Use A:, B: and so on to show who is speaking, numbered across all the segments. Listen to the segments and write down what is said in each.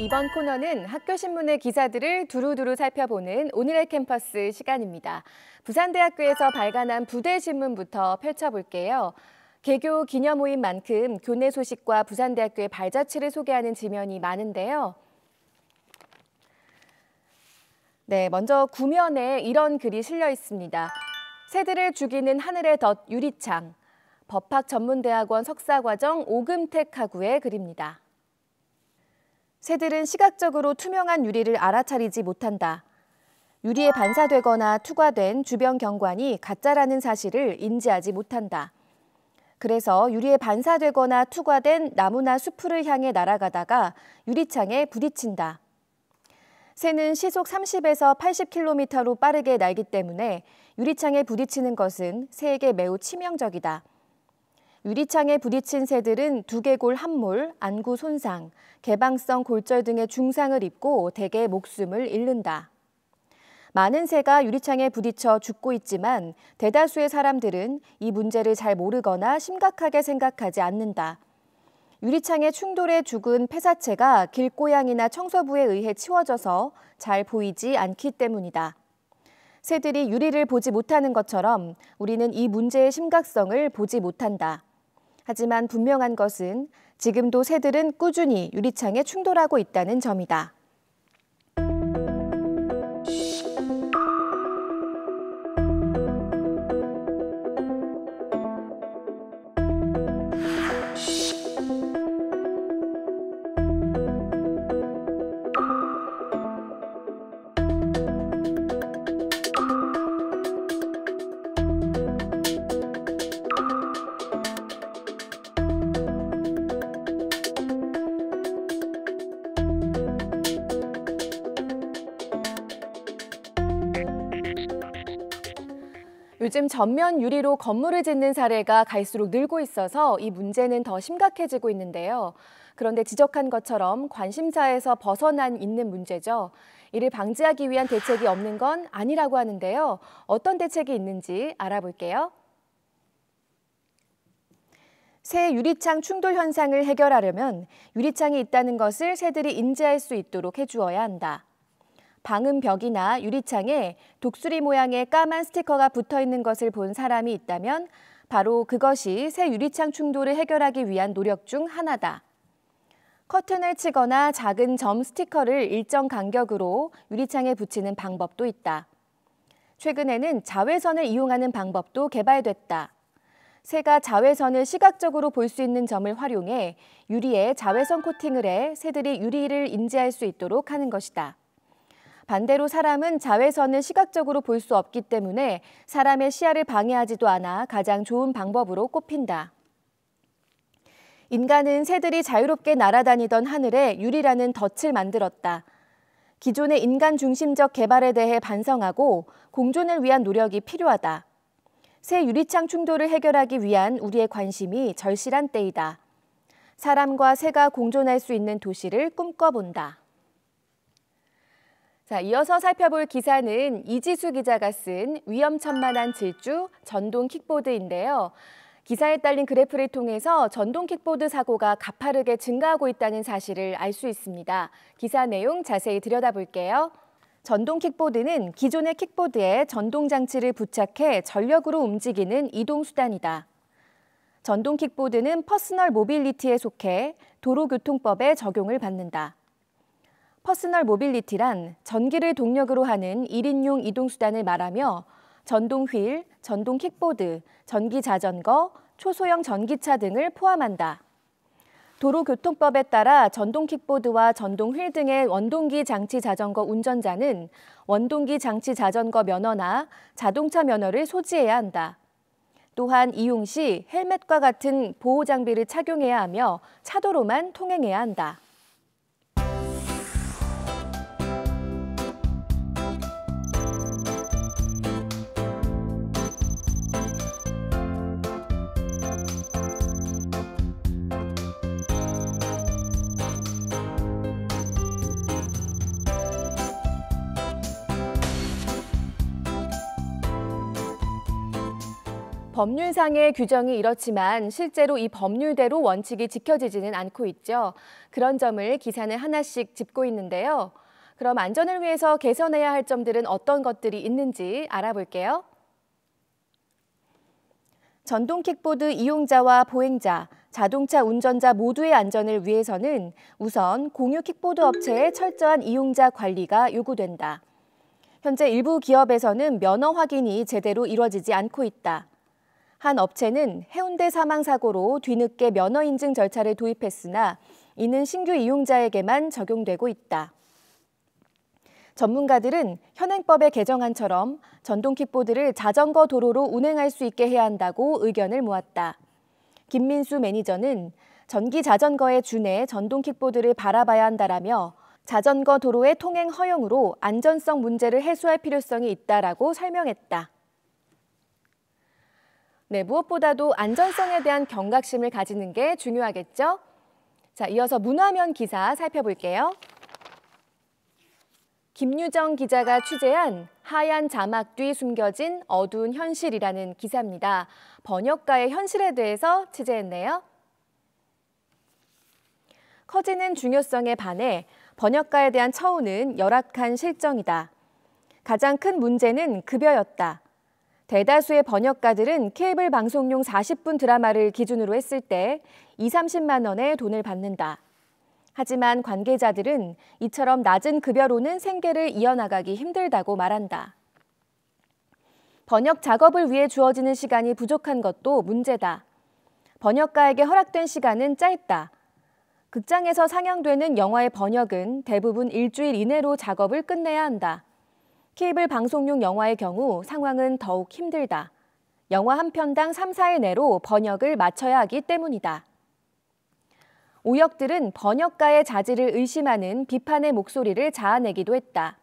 A: 이번 코너는 학교 신문의 기사들을 두루두루 살펴보는 오늘의 캠퍼스 시간입니다. 부산대학교에서 발간한 부대 신문부터 펼쳐볼게요. 개교 기념 모임 만큼 교내 소식과 부산대학교의 발자취를 소개하는 지면이 많은데요. 네, 먼저 구면에 이런 글이 실려 있습니다. 새들을 죽이는 하늘의 덫 유리창. 법학전문대학원 석사과정 오금택 학우의 글입니다. 새들은 시각적으로 투명한 유리를 알아차리지 못한다. 유리에 반사되거나 투과된 주변 경관이 가짜라는 사실을 인지하지 못한다. 그래서 유리에 반사되거나 투과된 나무나 수풀을 향해 날아가다가 유리창에 부딪힌다. 새는 시속 30에서 80km로 빠르게 날기 때문에 유리창에 부딪히는 것은 새에게 매우 치명적이다. 유리창에 부딪힌 새들은 두개골 함몰, 안구 손상, 개방성 골절 등의 중상을 입고 대개 목숨을 잃는다. 많은 새가 유리창에 부딪혀 죽고 있지만 대다수의 사람들은 이 문제를 잘 모르거나 심각하게 생각하지 않는다. 유리창에 충돌해 죽은 폐사체가 길고양이나 청소부에 의해 치워져서 잘 보이지 않기 때문이다. 새들이 유리를 보지 못하는 것처럼 우리는 이 문제의 심각성을 보지 못한다. 하지만 분명한 것은 지금도 새들은 꾸준히 유리창에 충돌하고 있다는 점이다. 요즘 전면 유리로 건물을 짓는 사례가 갈수록 늘고 있어서 이 문제는 더 심각해지고 있는데요. 그런데 지적한 것처럼 관심사에서 벗어난 있는 문제죠. 이를 방지하기 위한 대책이 없는 건 아니라고 하는데요. 어떤 대책이 있는지 알아볼게요. 새 유리창 충돌 현상을 해결하려면 유리창이 있다는 것을 새들이 인지할 수 있도록 해주어야 한다. 방음벽이나 유리창에 독수리 모양의 까만 스티커가 붙어 있는 것을 본 사람이 있다면 바로 그것이 새 유리창 충돌을 해결하기 위한 노력 중 하나다. 커튼을 치거나 작은 점 스티커를 일정 간격으로 유리창에 붙이는 방법도 있다. 최근에는 자외선을 이용하는 방법도 개발됐다. 새가 자외선을 시각적으로 볼 수 있는 점을 활용해 유리에 자외선 코팅을 해 새들이 유리를 인지할 수 있도록 하는 것이다. 반대로 사람은 자외선을 시각적으로 볼 수 없기 때문에 사람의 시야를 방해하지도 않아 가장 좋은 방법으로 꼽힌다. 인간은 새들이 자유롭게 날아다니던 하늘에 유리라는 덫을 만들었다. 기존의 인간 중심적 개발에 대해 반성하고 공존을 위한 노력이 필요하다. 새 유리창 충돌을 해결하기 위한 우리의 관심이 절실한 때이다. 사람과 새가 공존할 수 있는 도시를 꿈꿔본다. 자, 이어서 살펴볼 기사는 이지수 기자가 쓴 위험천만한 질주 전동 킥보드인데요. 기사에 딸린 그래프를 통해서 전동 킥보드 사고가 가파르게 증가하고 있다는 사실을 알 수 있습니다. 기사 내용 자세히 들여다볼게요. 전동 킥보드는 기존의 킥보드에 전동 장치를 부착해 전력으로 움직이는 이동 수단이다. 전동 킥보드는 퍼스널 모빌리티에 속해 도로교통법에 적용을 받는다. 퍼스널 모빌리티란 전기를 동력으로 하는 1인용 이동수단을 말하며 전동 휠, 전동 킥보드, 전기 자전거, 초소형 전기차 등을 포함한다. 도로교통법에 따라 전동 킥보드와 전동 휠 등의 원동기 장치 자전거 운전자는 원동기 장치 자전거 면허나 자동차 면허를 소지해야 한다. 또한 이용 시 헬멧과 같은 보호 장비를 착용해야 하며 차도로만 통행해야 한다. 법률상의 규정이 이렇지만 실제로 이 법률대로 원칙이 지켜지지는 않고 있죠. 그런 점을 기사는 하나씩 짚고 있는데요. 그럼 안전을 위해서 개선해야 할 점들은 어떤 것들이 있는지 알아볼게요. 전동 킥보드 이용자와 보행자, 자동차 운전자 모두의 안전을 위해서는 우선 공유 킥보드 업체의 철저한 이용자 관리가 요구된다. 현재 일부 기업에서는 면허 확인이 제대로 이루어지지 않고 있다. 한 업체는 해운대 사망 사고로 뒤늦게 면허 인증 절차를 도입했으나 이는 신규 이용자에게만 적용되고 있다. 전문가들은 현행법의 개정안처럼 전동 킥보드를 자전거 도로로 운행할 수 있게 해야 한다고 의견을 모았다. 김민수 매니저는 전기 자전거의 준해 전동 킥보드를 바라봐야 한다라며 자전거 도로의 통행 허용으로 안전성 문제를 해소할 필요성이 있다라고 설명했다. 네, 무엇보다도 안전성에 대한 경각심을 가지는 게 중요하겠죠? 자, 이어서 문화면 기사 살펴볼게요. 김유정 기자가 취재한 하얀 자막 뒤 숨겨진 어두운 현실이라는 기사입니다. 번역가의 현실에 대해서 취재했네요. 커지는 중요성에 반해 번역가에 대한 처우는 열악한 실정이다. 가장 큰 문제는 급여였다. 대다수의 번역가들은 케이블 방송용 40분 드라마를 기준으로 했을 때 2, 30만 원의 돈을 받는다. 하지만 관계자들은 이처럼 낮은 급여로는 생계를 이어나가기 힘들다고 말한다. 번역 작업을 위해 주어지는 시간이 부족한 것도 문제다. 번역가에게 허락된 시간은 짧다. 극장에서 상영되는 영화의 번역은 대부분 일주일 이내로 작업을 끝내야 한다. 케이블 방송용 영화의 경우 상황은 더욱 힘들다. 영화 한 편당 3, 4일 내로 번역을 마쳐야 하기 때문이다. 오역들은 번역가의 자질을 의심하는 비판의 목소리를 자아내기도 했다.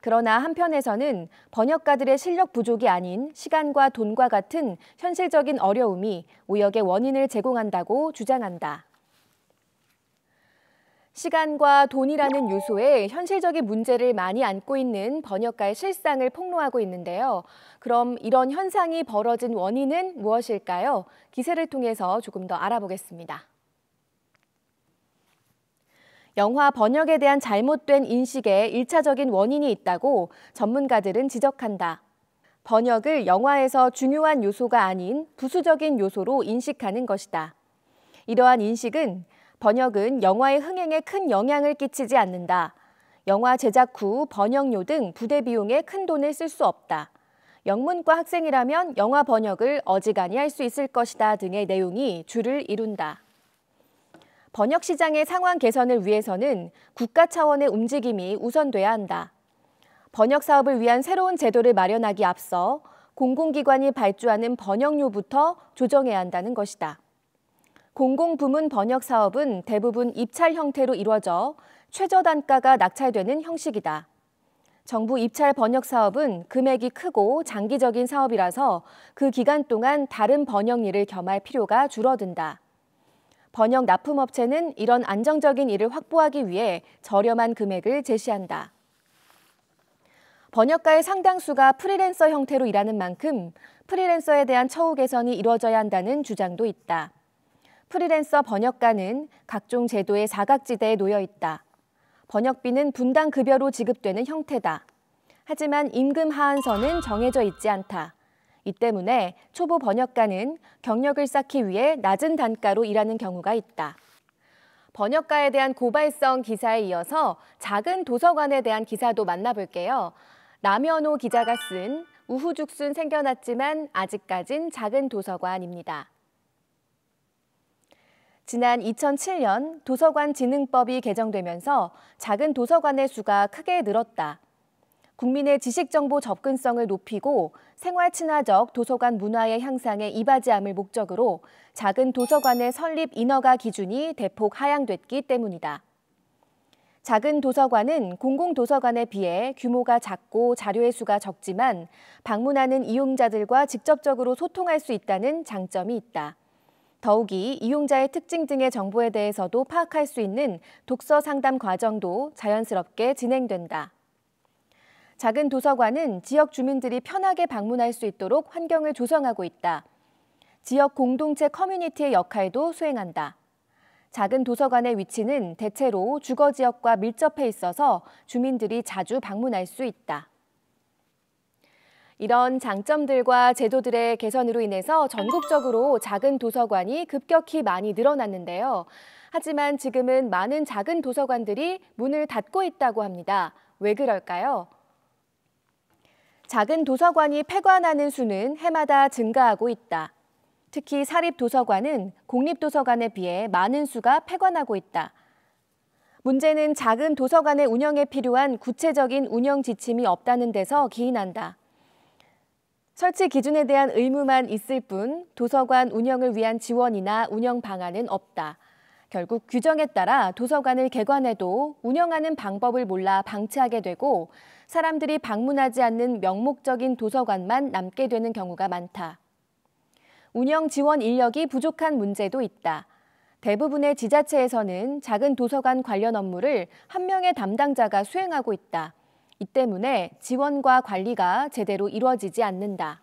A: 그러나 한편에서는 번역가들의 실력 부족이 아닌 시간과 돈과 같은 현실적인 어려움이 오역의 원인을 제공한다고 주장한다. 시간과 돈이라는 요소에 현실적인 문제를 많이 안고 있는 번역가의 실상을 폭로하고 있는데요. 그럼 이런 현상이 벌어진 원인은 무엇일까요? 기세를 통해서 조금 더 알아보겠습니다. 영화 번역에 대한 잘못된 인식에 일차적인 원인이 있다고 전문가들은 지적한다. 번역을 영화에서 중요한 요소가 아닌 부수적인 요소로 인식하는 것이다. 이러한 인식은 번역은 영화의 흥행에 큰 영향을 끼치지 않는다. 영화 제작 후 번역료 등 부대 비용에 큰 돈을 쓸 수 없다. 영문과 학생이라면 영화 번역을 어지간히 할 수 있을 것이다 등의 내용이 줄을 이룬다. 번역 시장의 상황 개선을 위해서는 국가 차원의 움직임이 우선돼야 한다. 번역 사업을 위한 새로운 제도를 마련하기 앞서 공공기관이 발주하는 번역료부터 조정해야 한다는 것이다. 공공부문 번역 사업은 대부분 입찰 형태로 이루어져 최저 단가가 낙찰되는 형식이다. 정부 입찰 번역 사업은 금액이 크고 장기적인 사업이라서 그 기간 동안 다른 번역 일을 겸할 필요가 줄어든다. 번역 납품업체는 이런 안정적인 일을 확보하기 위해 저렴한 금액을 제시한다. 번역가의 상당수가 프리랜서 형태로 일하는 만큼 프리랜서에 대한 처우 개선이 이루어져야 한다는 주장도 있다. 프리랜서 번역가는 각종 제도의 사각지대에 놓여 있다. 번역비는 분당 급여로 지급되는 형태다. 하지만 임금 하한선은 정해져 있지 않다. 이 때문에 초보 번역가는 경력을 쌓기 위해 낮은 단가로 일하는 경우가 있다. 번역가에 대한 고발성 기사에 이어서 작은 도서관에 대한 기사도 만나볼게요. 남현호 기자가 쓴 우후죽순 생겨났지만 아직까진 작은 도서관입니다. 지난 2007년 도서관 진흥법이 개정되면서 작은 도서관의 수가 크게 늘었다. 국민의 지식정보 접근성을 높이고 생활 친화적 도서관 문화의 향상에 이바지함을 목적으로 작은 도서관의 설립 인허가 기준이 대폭 하향됐기 때문이다. 작은 도서관은 공공도서관에 비해 규모가 작고 자료의 수가 적지만 방문하는 이용자들과 직접적으로 소통할 수 있다는 장점이 있다. 더욱이 이용자의 특징 등의 정보에 대해서도 파악할 수 있는 독서 상담 과정도 자연스럽게 진행된다. 작은 도서관은 지역 주민들이 편하게 방문할 수 있도록 환경을 조성하고 있다. 지역 공동체 커뮤니티의 역할도 수행한다. 작은 도서관의 위치는 대체로 주거 지역과 밀접해 있어서 주민들이 자주 방문할 수 있다. 이런 장점들과 제도들의 개선으로 인해서 전국적으로 작은 도서관이 급격히 많이 늘어났는데요. 하지만 지금은 많은 작은 도서관들이 문을 닫고 있다고 합니다. 왜 그럴까요? 작은 도서관이 폐관하는 수는 해마다 증가하고 있다. 특히 사립도서관은 공립도서관에 비해 많은 수가 폐관하고 있다. 문제는 작은 도서관의 운영에 필요한 구체적인 운영 지침이 없다는 데서 기인한다. 설치 기준에 대한 의무만 있을 뿐 도서관 운영을 위한 지원이나 운영 방안은 없다. 결국 규정에 따라 도서관을 개관해도 운영하는 방법을 몰라 방치하게 되고 사람들이 방문하지 않는 명목적인 도서관만 남게 되는 경우가 많다. 운영 지원 인력이 부족한 문제도 있다. 대부분의 지자체에서는 작은 도서관 관련 업무를 한 명의 담당자가 수행하고 있다. 이 때문에 지원과 관리가 제대로 이루어지지 않는다.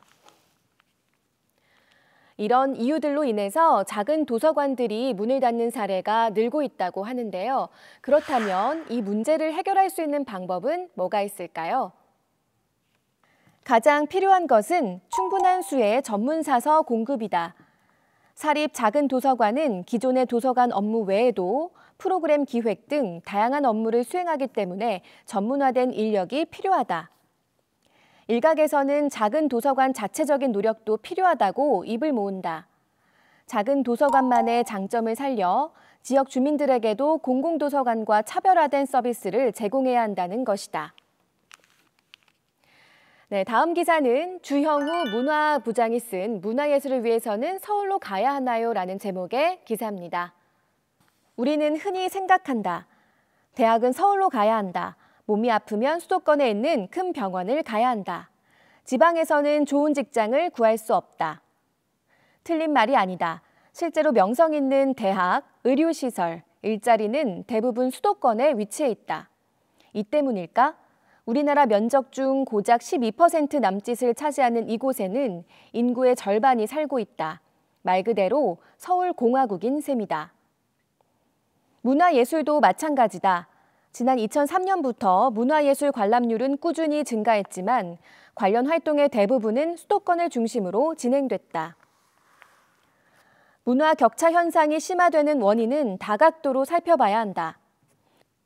A: 이런 이유들로 인해서 작은 도서관들이 문을 닫는 사례가 늘고 있다고 하는데요. 그렇다면 이 문제를 해결할 수 있는 방법은 뭐가 있을까요? 가장 필요한 것은 충분한 수의 전문사서 공급이다. 사립 작은 도서관은 기존의 도서관 업무 외에도 프로그램 기획 등 다양한 업무를 수행하기 때문에 전문화된 인력이 필요하다. 일각에서는 작은 도서관 자체적인 노력도 필요하다고 입을 모은다. 작은 도서관만의 장점을 살려 지역 주민들에게도 공공도서관과 차별화된 서비스를 제공해야 한다는 것이다. 네, 다음 기사는 주형우 문화부장이 쓴 문화예술을 위해서는 서울로 가야 하나요? 라는 제목의 기사입니다. 우리는 흔히 생각한다. 대학은 서울로 가야 한다. 몸이 아프면 수도권에 있는 큰 병원을 가야 한다. 지방에서는 좋은 직장을 구할 수 없다. 틀린 말이 아니다. 실제로 명성 있는 대학, 의료시설, 일자리는 대부분 수도권에 위치해 있다. 이 때문일까? 우리나라 면적 중 고작 12% 남짓을 차지하는 이곳에는 인구의 절반이 살고 있다. 말 그대로 서울공화국인 셈이다. 문화예술도 마찬가지다. 지난 2003년부터 문화예술 관람률은 꾸준히 증가했지만 관련 활동의 대부분은 수도권을 중심으로 진행됐다. 문화 격차 현상이 심화되는 원인은 다각도로 살펴봐야 한다.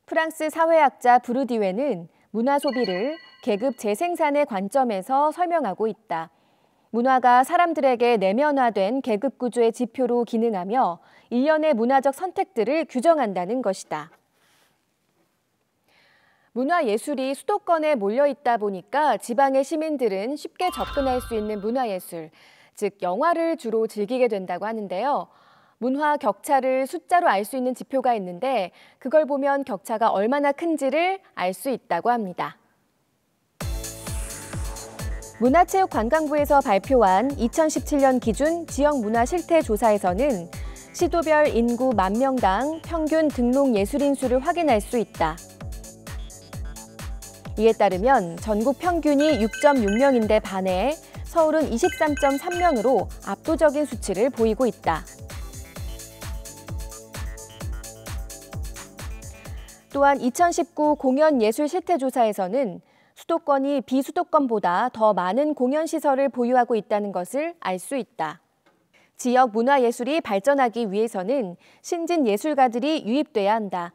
A: 프랑스 사회학자 브루디웨는 문화 소비를 계급 재생산의 관점에서 설명하고 있다. 문화가 사람들에게 내면화된 계급 구조의 지표로 기능하며 일련의 문화적 선택들을 규정한다는 것이다. 문화예술이 수도권에 몰려 있다 보니까 지방의 시민들은 쉽게 접근할 수 있는 문화예술, 즉 영화를 주로 즐기게 된다고 하는데요. 문화 격차를 숫자로 알 수 있는 지표가 있는데 그걸 보면 격차가 얼마나 큰지를 알 수 있다고 합니다. 문화체육관광부에서 발표한 2017년 기준 지역 문화 실태 조사에서는 시도별 인구 만 명당 평균 등록 예술인 수를 확인할 수 있다. 이에 따르면 전국 평균이 6.6명인데 반해 서울은 23.3명으로 압도적인 수치를 보이고 있다. 또한 2019 공연예술 실태조사에서는 수도권이 비수도권보다 더 많은 공연 시설을 보유하고 있다는 것을 알 수 있다. 지역 문화예술이 발전하기 위해서는 신진 예술가들이 유입돼야 한다.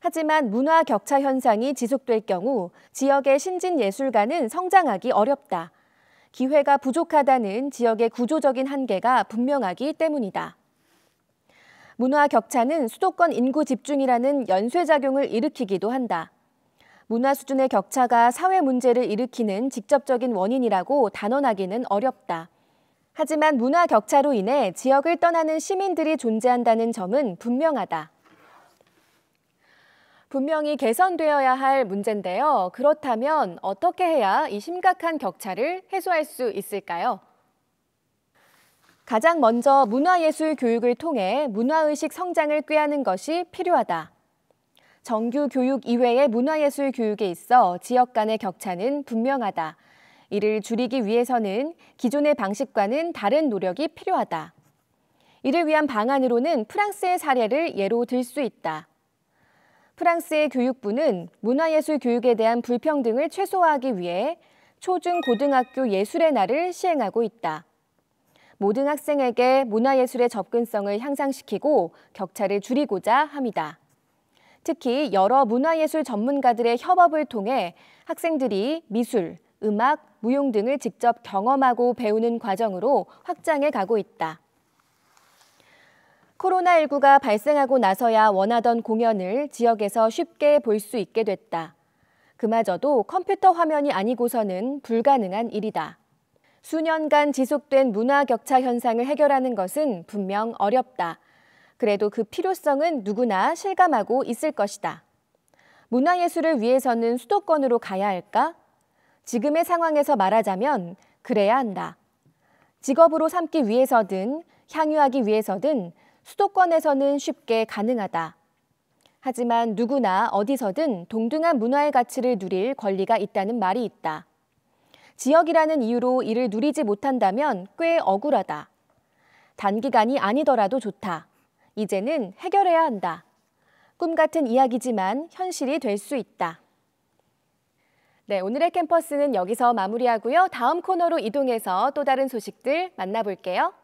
A: 하지만 문화 격차 현상이 지속될 경우 지역의 신진 예술가는 성장하기 어렵다. 기회가 부족하다는 지역의 구조적인 한계가 분명하기 때문이다. 문화 격차는 수도권 인구 집중이라는 연쇄작용을 일으키기도 한다. 문화 수준의 격차가 사회 문제를 일으키는 직접적인 원인이라고 단언하기는 어렵다. 하지만 문화 격차로 인해 지역을 떠나는 시민들이 존재한다는 점은 분명하다. 분명히 개선되어야 할 문제인데요. 그렇다면 어떻게 해야 이 심각한 격차를 해소할 수 있을까요? 가장 먼저 문화예술 교육을 통해 문화의식 성장을 꾀하는 것이 필요하다. 정규 교육 이외의 문화예술 교육에 있어 지역 간의 격차는 분명하다. 이를 줄이기 위해서는 기존의 방식과는 다른 노력이 필요하다. 이를 위한 방안으로는 프랑스의 사례를 예로 들 수 있다. 프랑스의 교육부는 문화예술 교육에 대한 불평등을 최소화하기 위해 초중고등학교 예술의 날을 시행하고 있다. 모든 학생에게 문화예술의 접근성을 향상시키고 격차를 줄이고자 합니다. 특히 여러 문화예술 전문가들의 협업을 통해 학생들이 미술, 음악, 무용 등을 직접 경험하고 배우는 과정으로 확장해 가고 있다. 코로나19가 발생하고 나서야 원하던 공연을 지역에서 쉽게 볼 수 있게 됐다. 그마저도 컴퓨터 화면이 아니고서는 불가능한 일이다. 수년간 지속된 문화 격차 현상을 해결하는 것은 분명 어렵다. 그래도 그 필요성은 누구나 실감하고 있을 것이다. 문화예술을 위해서는 수도권으로 가야 할까? 지금의 상황에서 말하자면 그래야 한다. 직업으로 삼기 위해서든 향유하기 위해서든 수도권에서는 쉽게 가능하다. 하지만 누구나 어디서든 동등한 문화의 가치를 누릴 권리가 있다는 말이 있다. 지역이라는 이유로 이를 누리지 못한다면 꽤 억울하다. 단기간이 아니더라도 좋다. 이제는 해결해야 한다. 꿈 같은 이야기지만 현실이 될 수 있다. 네, 오늘의 캠퍼스는 여기서 마무리하고요. 다음 코너로 이동해서 또 다른 소식들 만나볼게요.